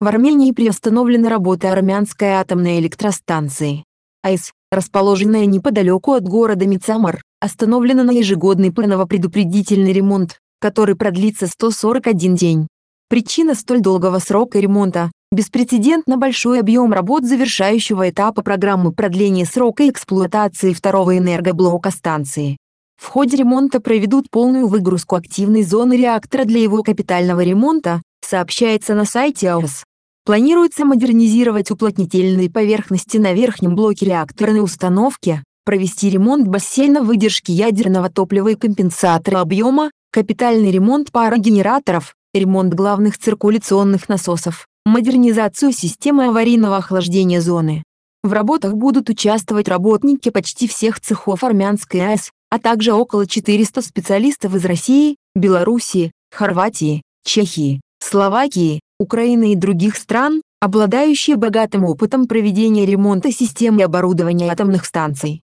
В Армении приостановлены работы армянской атомной электростанции. АЭС, расположенная неподалеку от города Мицамар, остановлена на ежегодный планово-предупредительный ремонт, который продлится 141 день. Причина столь долгого срока ремонта – беспрецедентно большой объем работ завершающего этапа программы продления срока эксплуатации второго энергоблока станции. В ходе ремонта проведут полную выгрузку активной зоны реактора для его капитального ремонта, сообщается на сайте АОС. Планируется модернизировать уплотнительные поверхности на верхнем блоке реакторной установки, провести ремонт бассейна выдержки ядерного топлива и компенсатора объема, капитальный ремонт парогенераторов, ремонт главных циркуляционных насосов, модернизацию системы аварийного охлаждения зоны. В работах будут участвовать работники почти всех цехов Армянской АЭС, а также около 400 специалистов из России, Белоруссии, Хорватии, Чехии, Словакии, Украины и других стран, обладающие богатым опытом проведения ремонта систем и оборудования атомных станций.